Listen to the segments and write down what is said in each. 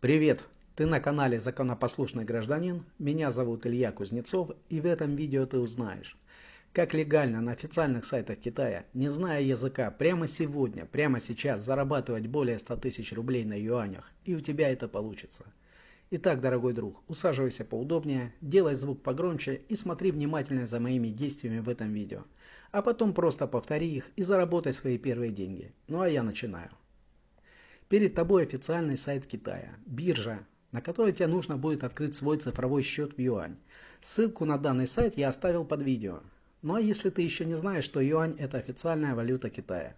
Привет! Ты на канале «Законопослушный гражданин». Меня зовут Илья Кузнецов, и в этом видео ты узнаешь, как легально на официальных сайтах Китая, не зная языка, прямо сегодня, прямо сейчас зарабатывать более 100 тысяч рублей на юанях, и у тебя это получится. Итак, дорогой друг, усаживайся поудобнее, делай звук погромче и смотри внимательно за моими действиями в этом видео. А потом просто повтори их и заработай свои первые деньги. Ну а я начинаю. Перед тобой официальный сайт Китая, биржа, на которой тебе нужно будет открыть свой цифровой счет в юань. Ссылку на данный сайт я оставил под видео. Ну а если ты еще не знаешь, что юань это официальная валюта Китая.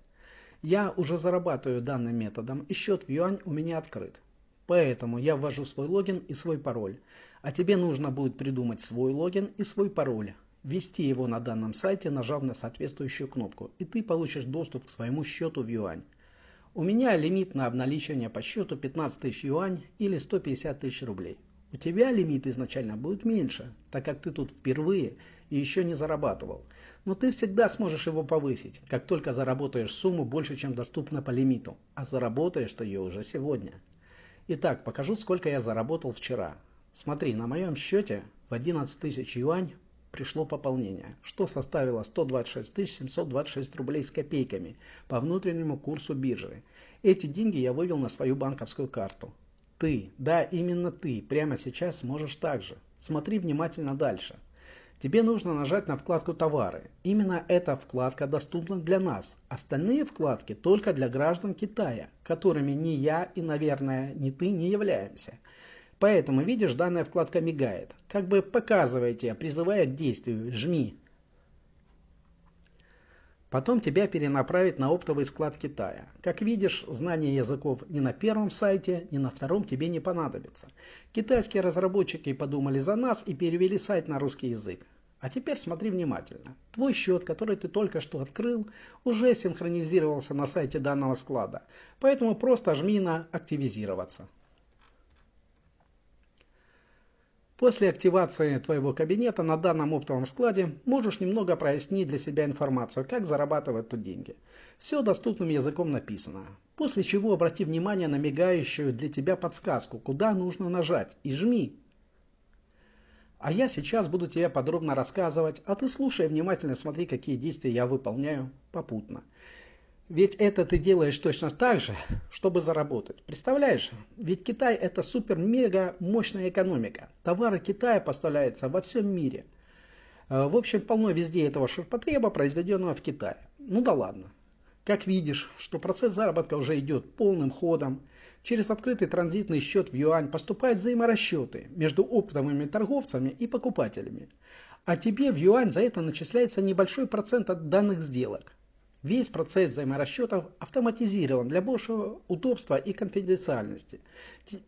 Я уже зарабатываю данным методом и счет в юань у меня открыт. Поэтому я ввожу свой логин и свой пароль. А тебе нужно будет придумать свой логин и свой пароль. Ввести его на данном сайте, нажав на соответствующую кнопку, и ты получишь доступ к своему счету в юань. У меня лимит на обналичивание по счету 15 тысяч юань или 150 тысяч рублей. У тебя лимит изначально будет меньше, так как ты тут впервые и еще не зарабатывал. Но ты всегда сможешь его повысить, как только заработаешь сумму больше, чем доступно по лимиту. А заработаешь ты ее уже сегодня. Итак, покажу, сколько я заработал вчера. Смотри, на моем счете в 11 тысяч юань пришло пополнение, что составило 126 726 рублей с копейками по внутреннему курсу биржи. Эти деньги я вывел на свою банковскую карту. Ты, да, именно ты, прямо сейчас можешь так же. Смотри внимательно дальше. Тебе нужно нажать на вкладку «Товары». Именно эта вкладка доступна для нас. Остальные вкладки только для граждан Китая, которыми ни я и, наверное, ни ты не являемся. Поэтому, видишь, данная вкладка мигает. Как бы показывая тебя, призывая к действию, жми. Потом тебя перенаправят на оптовый склад Китая. Как видишь, знание языков ни на первом сайте, ни на втором тебе не понадобится. Китайские разработчики подумали за нас и перевели сайт на русский язык. А теперь смотри внимательно. Твой счет, который ты только что открыл, уже синхронизировался на сайте данного склада. Поэтому просто жми на «Активизироваться». После активации твоего кабинета на данном оптовом складе можешь немного прояснить для себя информацию, как зарабатывать тут деньги. Все доступным языком написано. После чего обрати внимание на мигающую для тебя подсказку, куда нужно нажать и жми. А я сейчас буду тебе подробно рассказывать, а ты слушай внимательно, смотри, какие действия я выполняю попутно. Ведь это ты делаешь точно так же, чтобы заработать. Представляешь, ведь Китай это супер-мега мощная экономика. Товары Китая поставляются во всем мире. Э, в общем, полно везде этого ширпотреба, произведенного в Китае. Ну да ладно. Как видишь, что процесс заработка уже идет полным ходом. Через открытый транзитный счет в юань поступают взаиморасчеты между оптовыми торговцами и покупателями. А тебе в юань за это начисляется небольшой процент от данных сделок. Весь процесс взаиморасчетов автоматизирован для большего удобства и конфиденциальности.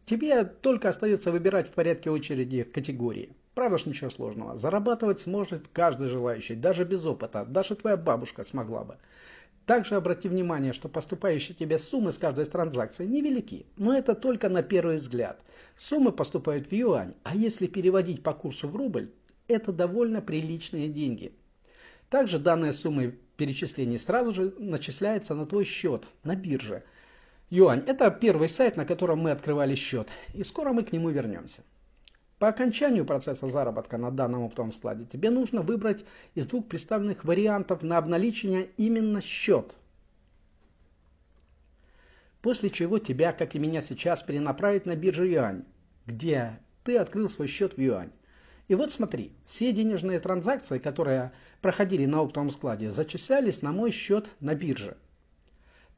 Тебе только остается выбирать в порядке очереди категории. Правда ж ничего сложного. Зарабатывать сможет каждый желающий, даже без опыта. Даже твоя бабушка смогла бы. Также обрати внимание, что поступающие тебе суммы с каждой транзакции невелики, но это только на первый взгляд. Суммы поступают в юань, а если переводить по курсу в рубль, это довольно приличные деньги. Также данные суммы перечислений сразу же начисляется на твой счет на бирже. Юань – это первый сайт, на котором мы открывали счет, и скоро мы к нему вернемся. По окончанию процесса заработка на данном оптовом складе тебе нужно выбрать из двух представленных вариантов на обналичение именно счет. После чего тебя, как и меня сейчас, перенаправят на биржу юань, где ты открыл свой счет в юань. И вот смотри, все денежные транзакции, которые проходили на оптовом складе, зачислялись на мой счет на бирже.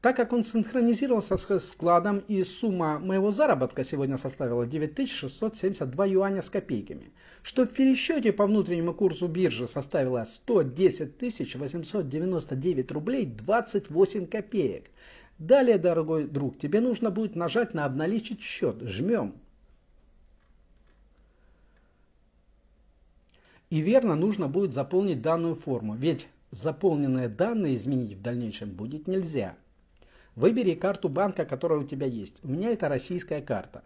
Так как он синхронизировался с складом и сумма моего заработка сегодня составила 9672 юаня с копейками, что в пересчете по внутреннему курсу биржи составило 110 899 рублей 28 копеек. Далее, дорогой друг, тебе нужно будет нажать на «Обналичить счет». Жмем. И верно нужно будет заполнить данную форму, ведь заполненные данные изменить в дальнейшем будет нельзя. Выбери карту банка, которая у тебя есть. У меня это российская карта.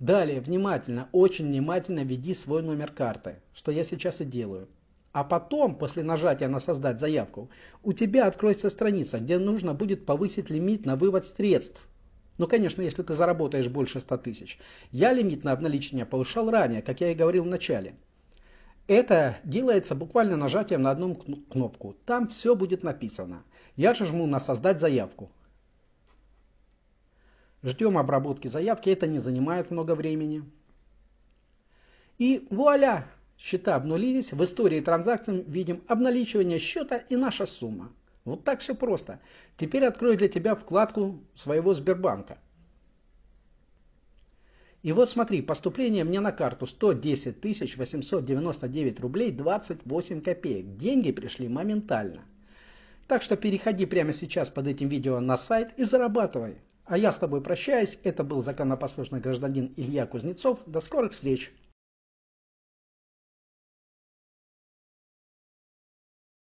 Далее внимательно, очень внимательно введи свой номер карты, что я сейчас и делаю. А потом, после нажатия на «Создать заявку», у тебя откроется страница, где нужно будет повысить лимит на вывод средств. Ну, конечно, если ты заработаешь больше 100 тысяч. Я лимит на обналичение повышал ранее, как я и говорил в начале. Это делается буквально нажатием на одну кнопку. Там все будет написано. Я же жму на создать заявку. Ждем обработки заявки, это не занимает много времени. И вуаля! Счета обнулились, в истории транзакций видим обналичивание счета и наша сумма. Вот так все просто. Теперь открою для тебя вкладку своего Сбербанка – и вот смотри, поступление мне на карту 110 899 рублей 28 копеек. Деньги пришли моментально. Так что переходи прямо сейчас под этим видео на сайт и зарабатывай. А я с тобой прощаюсь. Это был законопослушный гражданин Илья Кузнецов. До скорых встреч!